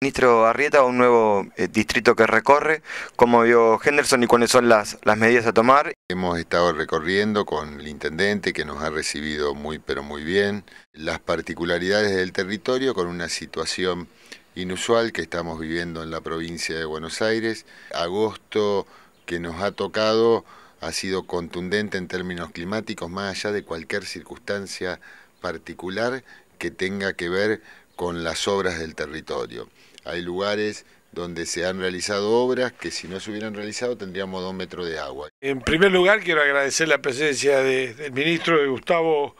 Ministro Arrieta, un nuevo eh, distrito que recorre, ¿cómo vio Henderson y cuáles son las, las medidas a tomar? Hemos estado recorriendo con el intendente que nos ha recibido muy pero muy bien, las particularidades del territorio con una situación inusual que estamos viviendo en la provincia de Buenos Aires. Agosto que nos ha tocado ha sido contundente en términos climáticos, más allá de cualquier circunstancia particular que tenga que ver con las obras del territorio. Hay lugares donde se han realizado obras que si no se hubieran realizado tendríamos dos metros de agua. En primer lugar quiero agradecer la presencia del ministro de Gustavo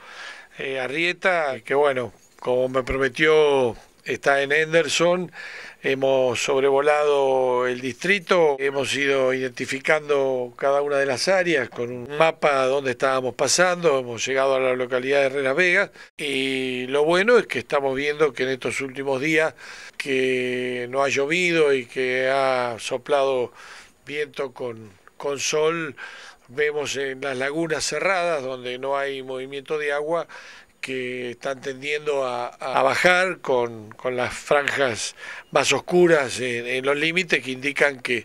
eh, Arrieta, que bueno, como me prometió está en Henderson. Hemos sobrevolado el distrito, hemos ido identificando cada una de las áreas con un mapa donde estábamos pasando, hemos llegado a la localidad de Herrera Vegas y lo bueno es que estamos viendo que en estos últimos días que no ha llovido y que ha soplado viento con, con sol, vemos en las lagunas cerradas donde no hay movimiento de agua que están tendiendo a, bajar con, las franjas más oscuras en, los límites que indican que,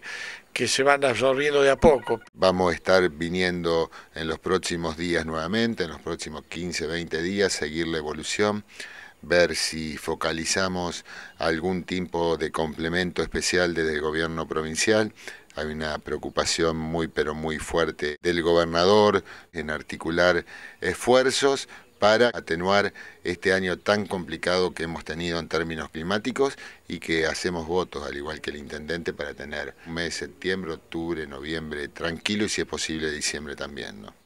que se van absorbiendo de a poco. Vamos a estar viniendo en los próximos días nuevamente, en los próximos 15, 20 días, seguir la evolución, ver si focalizamos algún tipo de complemento especial desde el gobierno provincial. Hay una preocupación muy, pero muy fuerte del gobernador en articular esfuerzos para atenuar este año tan complicado que hemos tenido en términos climáticos y que hacemos votos, al igual que el intendente, para tener un mes de septiembre, octubre, noviembre tranquilo y si es posible diciembre también.